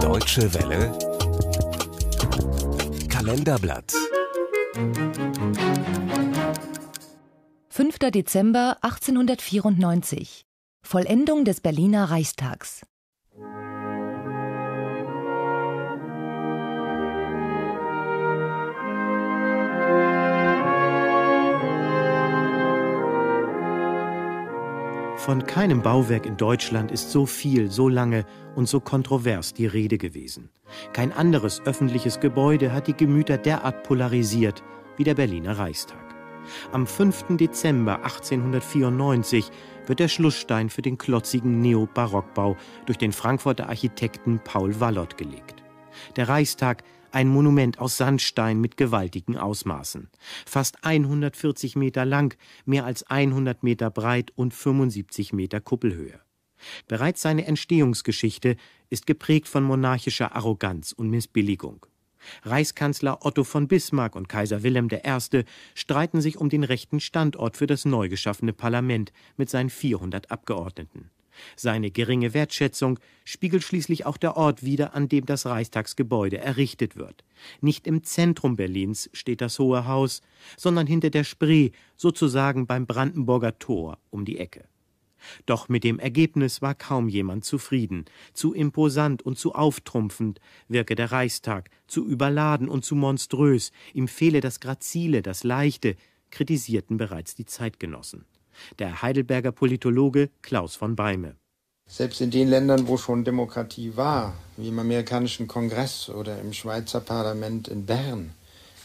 Deutsche Welle Kalenderblatt 5. Dezember 1894 Vollendung des Berliner Reichstags Von keinem Bauwerk in Deutschland ist so viel, so lange und so kontrovers die Rede gewesen. Kein anderes öffentliches Gebäude hat die Gemüter derart polarisiert wie der Berliner Reichstag. Am 5. Dezember 1894 wird der Schlussstein für den klotzigen Neobarockbau durch den Frankfurter Architekten Paul Wallot gelegt. Der Reichstag ein Monument aus Sandstein mit gewaltigen Ausmaßen. Fast 140 Meter lang, mehr als 100 Meter breit und 75 Meter Kuppelhöhe. Bereits seine Entstehungsgeschichte ist geprägt von monarchischer Arroganz und Missbilligung. Reichskanzler Otto von Bismarck und Kaiser Wilhelm I. streiten sich um den rechten Standort für das neu geschaffene Parlament mit seinen 400 Abgeordneten. Seine geringe Wertschätzung spiegelt schließlich auch der Ort wider, an dem das Reichstagsgebäude errichtet wird. Nicht im Zentrum Berlins steht das Hohe Haus, sondern hinter der Spree, sozusagen beim Brandenburger Tor um die Ecke. Doch mit dem Ergebnis war kaum jemand zufrieden. Zu imposant und zu auftrumpfend wirke der Reichstag, zu überladen und zu monströs, ihm fehle das Grazile, das Leichte, kritisierten bereits die Zeitgenossen. Der Heidelberger Politologe Klaus von Beime. Selbst in den Ländern, wo schon Demokratie war, wie im amerikanischen Kongress oder im Schweizer Parlament in Bern,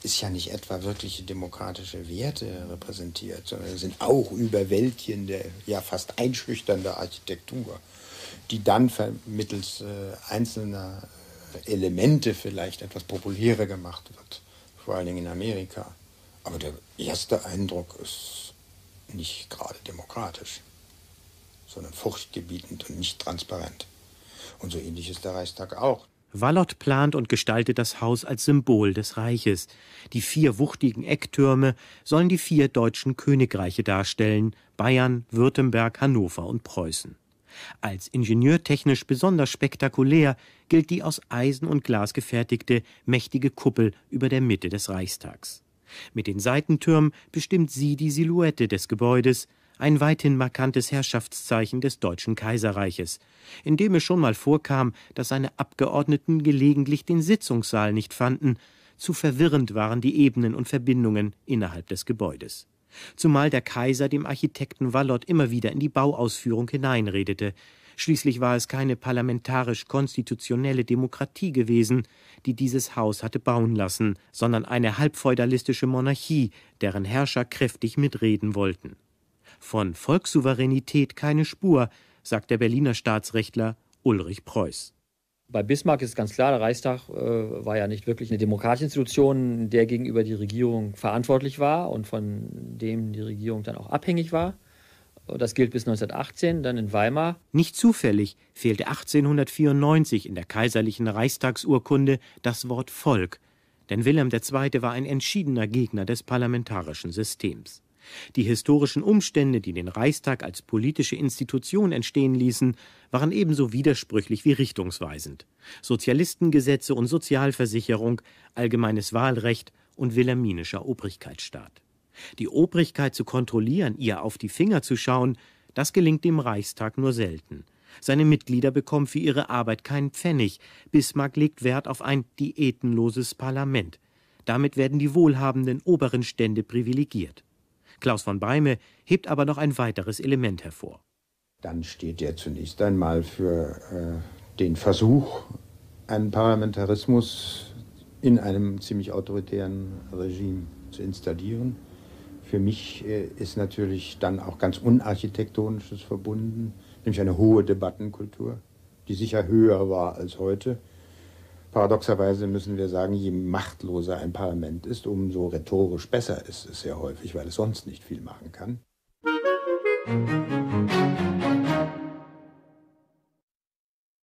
ist ja nicht etwa wirkliche demokratische Werte repräsentiert, sondern sind auch überwältigende, ja fast einschüchternde Architektur, die dann mittels äh, einzelner Elemente vielleicht etwas populärer gemacht wird, vor allen Dingen in Amerika. Aber der erste Eindruck ist nicht gerade demokratisch, sondern furchtgebietend und nicht transparent. Und so ähnlich ist der Reichstag auch. Wallot plant und gestaltet das Haus als Symbol des Reiches. Die vier wuchtigen Ecktürme sollen die vier deutschen Königreiche darstellen Bayern, Württemberg, Hannover und Preußen. Als ingenieurtechnisch besonders spektakulär gilt die aus Eisen und Glas gefertigte mächtige Kuppel über der Mitte des Reichstags. Mit den Seitentürmen bestimmt sie die Silhouette des Gebäudes, ein weithin markantes Herrschaftszeichen des Deutschen Kaiserreiches, in dem es schon mal vorkam, dass seine Abgeordneten gelegentlich den Sitzungssaal nicht fanden, zu verwirrend waren die Ebenen und Verbindungen innerhalb des Gebäudes. Zumal der Kaiser dem Architekten Wallot immer wieder in die Bauausführung hineinredete, Schließlich war es keine parlamentarisch-konstitutionelle Demokratie gewesen, die dieses Haus hatte bauen lassen, sondern eine halbfeudalistische Monarchie, deren Herrscher kräftig mitreden wollten. Von Volkssouveränität keine Spur, sagt der Berliner Staatsrechtler Ulrich Preuß. Bei Bismarck ist ganz klar, der Reichstag äh, war ja nicht wirklich eine demokratische Institution, der gegenüber die Regierung verantwortlich war und von dem die Regierung dann auch abhängig war. Das gilt bis 1918, dann in Weimar. Nicht zufällig fehlte 1894 in der kaiserlichen Reichstagsurkunde das Wort Volk, denn Wilhelm II. war ein entschiedener Gegner des parlamentarischen Systems. Die historischen Umstände, die den Reichstag als politische Institution entstehen ließen, waren ebenso widersprüchlich wie richtungsweisend. Sozialistengesetze und Sozialversicherung, allgemeines Wahlrecht und wilhelminischer Obrigkeitsstaat. Die Obrigkeit zu kontrollieren, ihr auf die Finger zu schauen, das gelingt dem Reichstag nur selten. Seine Mitglieder bekommen für ihre Arbeit keinen Pfennig. Bismarck legt Wert auf ein diätenloses Parlament. Damit werden die wohlhabenden oberen Stände privilegiert. Klaus von Beime hebt aber noch ein weiteres Element hervor. Dann steht er zunächst einmal für äh, den Versuch, einen Parlamentarismus in einem ziemlich autoritären Regime zu installieren für mich äh, ist natürlich dann auch ganz Unarchitektonisches verbunden, nämlich eine hohe Debattenkultur, die sicher höher war als heute. Paradoxerweise müssen wir sagen, je machtloser ein Parlament ist, umso rhetorisch besser ist es sehr häufig, weil es sonst nicht viel machen kann. Musik